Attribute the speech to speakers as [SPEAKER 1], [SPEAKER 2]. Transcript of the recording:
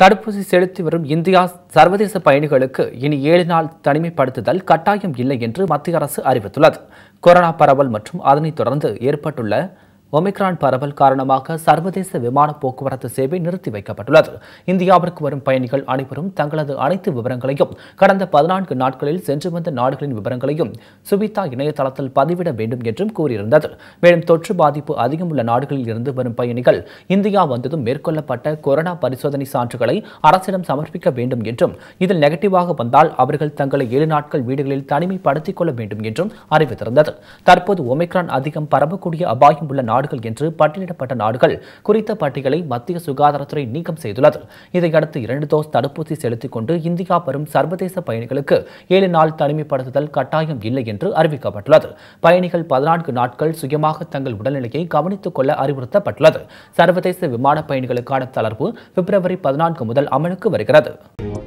[SPEAKER 1] தடுப்பூசி செலுத்தி வரும் இந்தியா சர்வதேச பயணிகளுக்கு இனி ஏழு நாள் தனிமைப்படுத்துதல் கட்டாயம் இல்லை என்று மத்திய அரசு அறிவித்துள்ளது கொரோனா பரவல் மற்றும் அதனைத் தொடர்ந்து ஏற்பட்டுள்ள ஒமிக்ரான் பரவல் காரணமாக சர்வதேச விமான போக்குவரத்து சேவை நிறுத்தி வைக்கப்பட்டுள்ளது இந்தியாவிற்கு வரும் பயணிகள் அனைவரும் தங்களது அனைத்து விவரங்களையும் கடந்த பதினான்கு நாட்களில் சென்று வந்த நாடுகளின் விவரங்களையும் சுபிதா இணையதளத்தில் பதிவிட வேண்டும் என்றும் கூறியிருந்தது மேலும் தொற்று பாதிப்பு அதிகம் உள்ள நாடுகளில் இருந்து வரும் பயணிகள் இந்தியா வந்ததும் மேற்கொள்ளப்பட்ட கொரோனா பரிசோதனை சான்றுகளை அரசிடம் சமர்ப்பிக்க வேண்டும் என்றும் இதில் நெகட்டிவாக வந்தால் அவர்கள் தங்களை ஏழு நாட்கள் வீடுகளில் தனிமைப்படுத்திக் கொள்ள வேண்டும் என்றும் அறிவித்திருந்தது தற்போது ஒமிக்ரான் அதிகம் பரவக்கூடிய அபாயம் உள்ள நாடுகள் என்று பட்டியலிடப்பட்ட நாடுகள் குறித்த பட்டியலை மத்திய சுகாதாரத்துறை நீக்கம் செய்துள்ளது இதையடுத்து இரண்டு டோஸ் தடுப்பூசி செலுத்திக் கொண்டு இந்தியா வரும் சர்வதேச பயணிகளுக்கு ஏழு நாள் தனிமைப்படுத்துதல் கட்டாயம் இல்லை என்று அறிவிக்கப்பட்டுள்ளது பயணிகள் பதினான்கு நாட்கள் சுயமாக தங்கள் உடல்நிலையை கவனித்துக் கொள்ள அறிவுறுத்தப்பட்டுள்ளது சர்வதேச விமான பயணிகளுக்கான தளர்வு பிப்ரவரி பதினான்கு முதல் அமலுக்கு வருகிறது